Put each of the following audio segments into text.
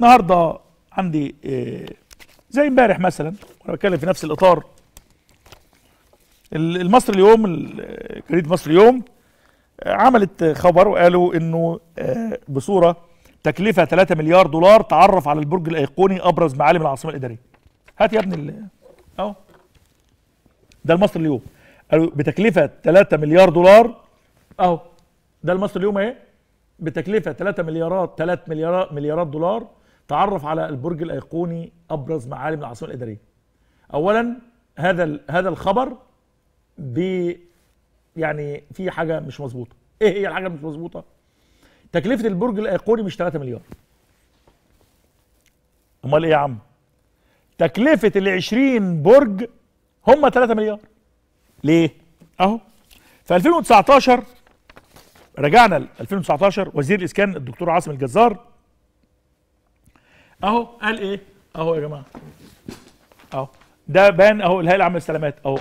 النهارده عندي آه، زي امبارح مثلا وانا بتكلم في نفس الاطار المصري اليوم جريده مصر اليوم آه، عملت خبر وقالوا انه آه، بصوره تكلفه 3 مليار دولار تعرف على البرج الايقوني ابرز معالم العاصمه الاداريه هات يا ابني اهو ده المصري اليوم قالوا بتكلفه 3 مليار دولار اهو ده المصري اليوم اهي بتكلفه 3 مليارات 3 مليارات مليارات دولار تعرف على البرج الايقوني ابرز معالم العاصمه الاداريه اولا هذا هذا الخبر ب يعني في حاجه مش مظبوطه ايه هي الحاجه مش مظبوطه تكلفه البرج الايقوني مش 3 مليار امال ايه يا عم تكلفه ال 20 برج هم 3 مليار ليه اهو في 2019 رجعنا ل 2019 وزير الاسكان الدكتور عاصم الجزار اهو قال ايه اهو يا جماعه اهو ده بان اهو الهيئه العامه للسلامات اهو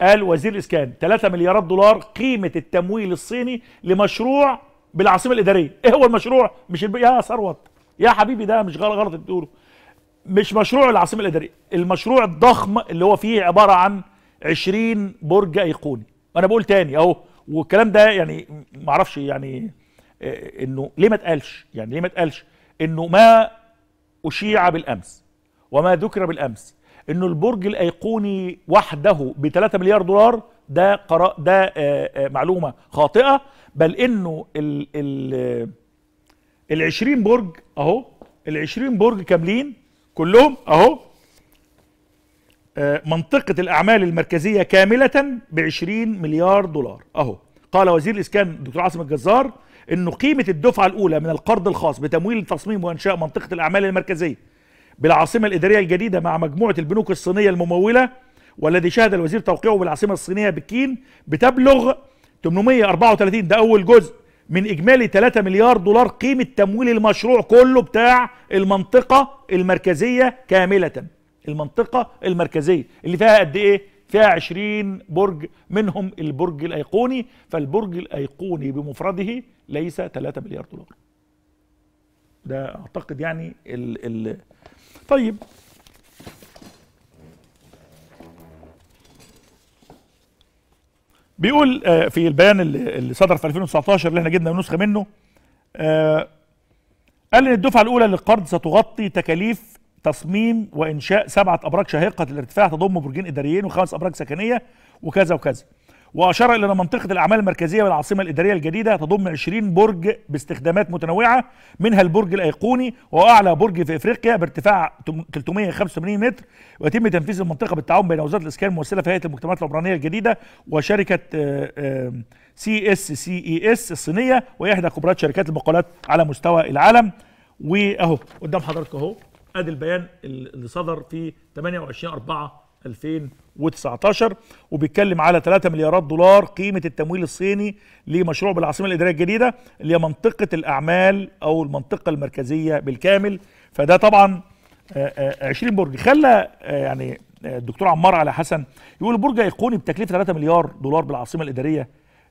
قال وزير الاسكان 3 مليارات دولار قيمه التمويل الصيني لمشروع بالعاصمه الاداريه ايه هو المشروع مش الب... يا ثروت يا حبيبي ده مش غلط غلط تقوله مش مشروع العاصمه الاداريه المشروع الضخم اللي هو فيه عباره عن 20 برج ايقوني انا بقول تاني اهو والكلام ده يعني معرفش يعني آه، انه ليه ما اتقالش يعني ليه ما اتقالش انه ما أشيع بالأمس وما ذكر بالأمس أنه البرج الأيقوني وحده ب 3 مليار دولار ده قرا ده آه، آه، معلومة خاطئة بل أنه ال ال ال 20 برج أهو ال 20 برج كاملين كلهم أهو آه، منطقة الأعمال المركزية كاملة ب 20 مليار دولار أهو قال وزير الاسكان دكتور عاصم الجزار انه قيمه الدفعه الاولى من القرض الخاص بتمويل تصميم وانشاء منطقه الاعمال المركزيه بالعاصمه الاداريه الجديده مع مجموعه البنوك الصينيه المموله والذي شهد الوزير توقيعه بالعاصمه الصينيه بكين بتبلغ 834 ده اول جزء من اجمالي 3 مليار دولار قيمه تمويل المشروع كله بتاع المنطقه المركزيه كامله المنطقه المركزيه اللي فيها قد ايه فيها 20 برج منهم البرج الايقوني فالبرج الايقوني بمفرده ليس 3 مليار دولار ده اعتقد يعني ال ال طيب بيقول آه، في البيان اللي صدر في 2019 اللي احنا جبنا نسخه منه آه، قال ان الدفعه الاولى للقرض ستغطي تكاليف تصميم وانشاء سبعه ابراج شاهقه الارتفاع تضم برجين اداريين وخمس ابراج سكنيه وكذا وكذا واشار الى ان منطقه الاعمال المركزيه بالعاصمه الاداريه الجديده تضم 20 برج باستخدامات متنوعه منها البرج الايقوني واعلى برج في افريقيا بارتفاع 385 متر ويتم تنفيذ المنطقه بالتعاون بين وزاره الاسكان الممثله في هيئه المجتمعات العمرانيه الجديده وشركه سي اس سي اي اس الصينيه واحدى كبرات شركات المقاولات على مستوى العالم واهو قدام حضراتكم اهو ادي البيان اللي صدر في 28 4 2019 وبيتكلم على 3 مليارات دولار قيمة التمويل الصيني لمشروع بالعاصمة الإدارية الجديدة اللي هي منطقة الأعمال أو المنطقة المركزية بالكامل فده طبعا 20 آه، آه، برج خلى آه، يعني الدكتور عمار على حسن يقول البرج أيقوني بتكلفة 3 مليار دولار بالعاصمة الإدارية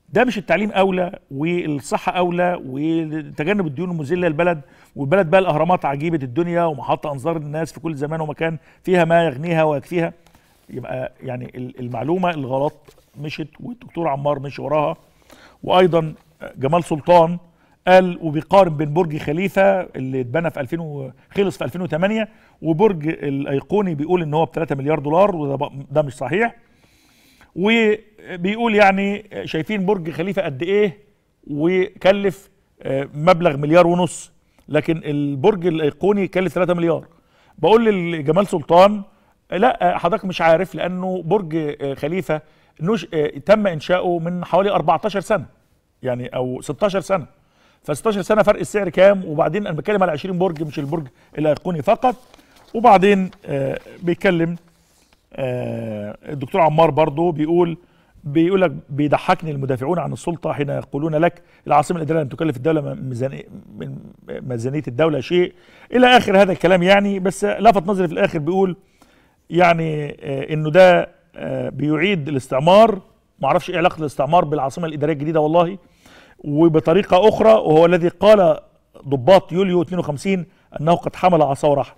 ده مش التعليم اولى والصحه اولى وتجنب الديون المذله للبلد والبلد بقى الاهرامات عجيبه الدنيا ومحطه انظار الناس في كل زمان ومكان فيها ما يغنيها ويكفيها يبقى يعني المعلومه الغلط مشت والدكتور عمار مشي وراها وايضا جمال سلطان قال وبيقارن بين برج خليفه اللي اتبنى في 2000 خلص في 2008 وبرج الايقوني بيقول ان هو ب 3 مليار دولار وده ده مش صحيح وبيقول يعني شايفين برج خليفة قد إيه وكلف آه، مبلغ مليار ونص لكن البرج الايقوني كلف 3 مليار بقول لجمال سلطان لا حضرتك مش عارف لانه برج آه، خليفه نش... آه، تم انشاؤه من حوالي 14 سنه يعني او 16 سنه ف 16 سنه فرق السعر كام وبعدين انا بتكلم على 20 برج مش البرج الايقوني فقط وبعدين بيتكلم آه، الدكتور عمار برضه بيقول بيقول لك بيضحكني المدافعون عن السلطه حين يقولون لك العاصمه الاداريه لم تكلف الدوله من ميزانيه الدوله شيء الى اخر هذا الكلام يعني بس لفت نظري في الاخر بيقول يعني آه، انه ده آه، بيعيد الاستعمار ما اعرفش ايه علاقه الاستعمار بالعاصمه الاداريه الجديده والله وبطريقه اخرى وهو الذي قال ضباط يوليو 52 انه قد حمل عصا ورحل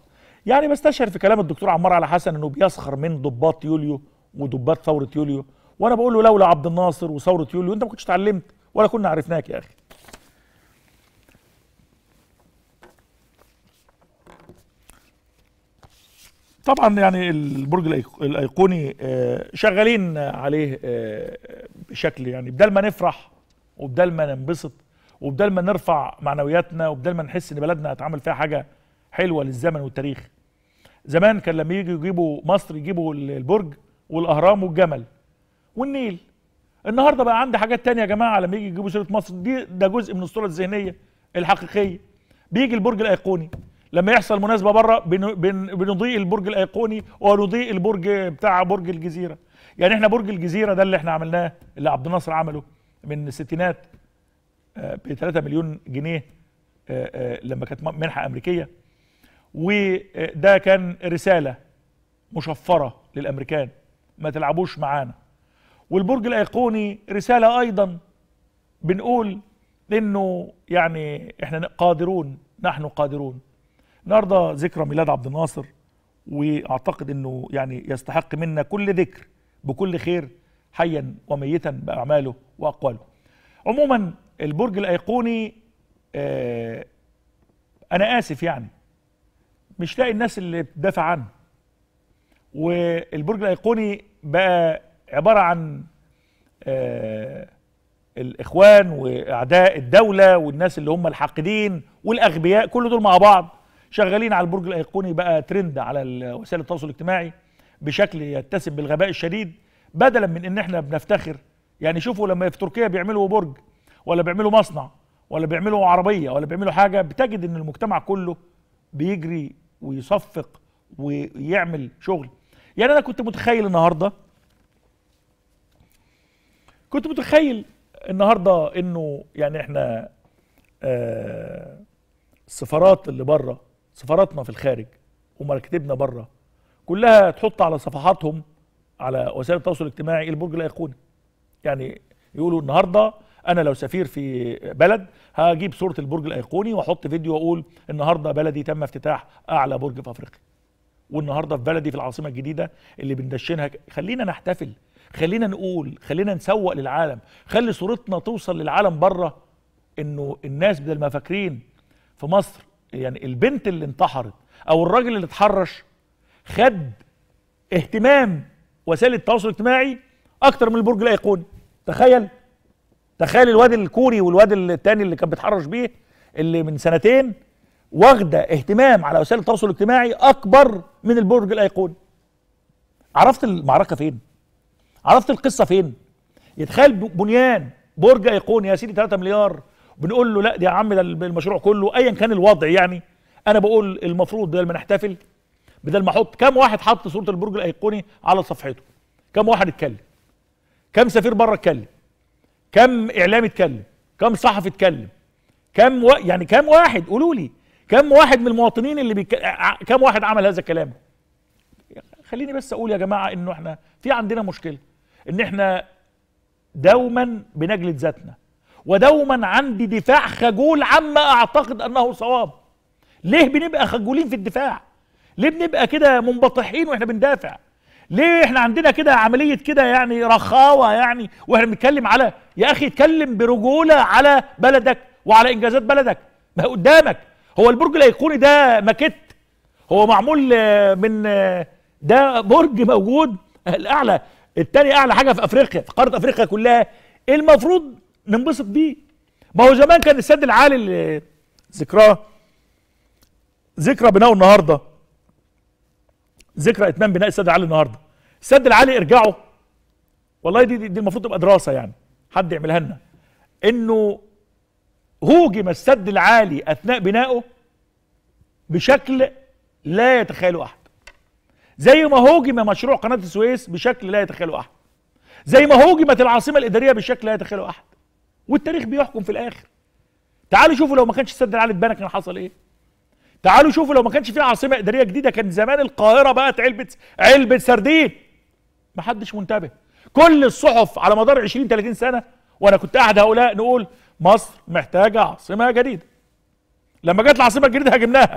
يعني بستشعر في كلام الدكتور عمار على حسن انه بيسخر من ضباط يوليو وضباط ثوره يوليو وانا بقول له لولا عبد الناصر وثوره يوليو انت ما كنتش اتعلمت ولا كنا عرفناك يا اخي طبعا يعني البرج الايقوني آه، شغالين عليه آه، بشكل يعني بدل ما نفرح وبدل ما ننبسط وبدل ما نرفع معنوياتنا وبدل ما نحس ان بلدنا هتعمل فيها حاجه حلوه للزمن والتاريخ زمان كان لما يجي يجيبوا مصر يجيبوا البرج والاهرام والجمل والنيل النهارده بقى عندي حاجات تانية يا جماعه لما يجي يجيبوا سيره مصر دي ده جزء من الصوره الذهنيه الحقيقيه بيجي البرج الايقوني لما يحصل مناسبه بره بنضيء البرج الايقوني ونضيء البرج بتاع برج الجزيره يعني احنا برج الجزيره ده اللي احنا عملناه اللي عبد الناصر عمله من الستينات آه، ب 3 مليون جنيه آه، آه، لما كانت منحه امريكيه وده كان رسالة مشفرة للأمريكان ما تلعبوش معانا والبرج الأيقوني رسالة أيضا بنقول إنه يعني إحنا قادرون نحن قادرون النهاردة ذكرى ميلاد عبد الناصر وأعتقد إنه يعني يستحق منا كل ذكر بكل خير حيا وميتا بأعماله وأقواله عموما البرج الأيقوني آه أنا آسف يعني مش لاقي الناس اللي بتدافع عنه والبرج الايقوني بقى عباره عن آه الاخوان واعداء الدوله والناس اللي هم الحاقدين والاغبياء كل دول مع بعض شغالين على البرج الايقوني بقى ترند على وسائل التواصل الاجتماعي بشكل يتسم بالغباء الشديد بدلا من ان احنا بنفتخر يعني شوفوا لما في تركيا بيعملوا برج ولا بيعملوا مصنع ولا بيعملوا عربيه ولا بيعملوا حاجه بتجد ان المجتمع كله بيجري ويصفق ويعمل شغل يعني انا كنت متخيل النهارده كنت متخيل النهارده انه يعني احنا آه السفارات اللي بره سفاراتنا في الخارج ومراكتبنا بره كلها تحط على صفحاتهم على وسائل التواصل الاجتماعي البرج الايقوني يعني يقولوا النهارده انا لو سفير في بلد هجيب صوره البرج الايقوني واحط فيديو واقول النهارده بلدي تم افتتاح اعلى برج في افريقيا والنهارده في بلدي في العاصمه الجديده اللي بندشنها خلينا نحتفل خلينا نقول خلينا نسوق للعالم خلي صورتنا توصل للعالم بره انه الناس بدل ما فاكرين في مصر يعني البنت اللي انتحرت او الراجل اللي اتحرش خد اهتمام وسائل التواصل الاجتماعي اكتر من البرج الايقوني تخيل تخيل الواد الكوري والواد التاني اللي كان بيتحرش بيه اللي من سنتين واخده اهتمام على وسائل التواصل الاجتماعي اكبر من البرج الايقوني عرفت المعركه فين عرفت القصه فين يتخيل بنيان برج ايقوني يا سيدي 3 مليار بنقول له لا دي يا عم ده المشروع كله ايا كان الوضع يعني انا بقول المفروض بدل ما نحتفل بدل ما احط كم واحد حط صوره البرج الايقوني على صفحته كم واحد اتكلم كم سفير بره اتكلم كم اعلامي اتكلم كم صحفي اتكلم كم و... يعني كم واحد قولوا لي كم واحد من المواطنين اللي بيك... كم واحد عمل هذا الكلام خليني بس اقول يا جماعه انه احنا في عندنا مشكله ان احنا دوما بنجلد ذاتنا ودوما عندي دفاع خجول عما اعتقد انه صواب ليه بنبقى خجولين في الدفاع ليه بنبقى كده منبطحين واحنا بندافع ليه احنا عندنا كده عمليه كده يعني رخاوه يعني واحنا بنتكلم على يا اخي اتكلم برجوله على بلدك وعلى انجازات بلدك ما قدامك هو البرج الايقوني ده ماكيت هو معمول آه، من آه، ده برج موجود الاعلى التاني اعلى حاجه في افريقيا في قاره افريقيا كلها المفروض ننبسط بيه ما هو زمان كان السد العالي اللي ذكراه ذكرى بناؤه النهارده ذكرى اتمام بناء السد العالي النهارده السد العالي ارجعوا والله دي دي, دي المفروض تبقى دراسه يعني حد يعملها لنا انه هوجم السد العالي اثناء بنائه بشكل لا يتخيله احد زي ما هوجم مشروع قناه السويس بشكل لا يتخيله احد زي ما هوجمت العاصمه الاداريه بشكل لا يتخيله احد والتاريخ بيحكم في الاخر تعالوا شوفوا لو ما كانش السد العالي اتبنى كان حصل ايه تعالوا شوفوا لو ما كانش في عاصمه اداريه جديده كان زمان القاهره بقت علبه علبه سردين ما حدش منتبه كل الصحف على مدار 20 30 سنه وانا كنت قاعد هؤلاء نقول مصر محتاجه عاصمه جديده لما جت العاصمه الجديده هاجمناها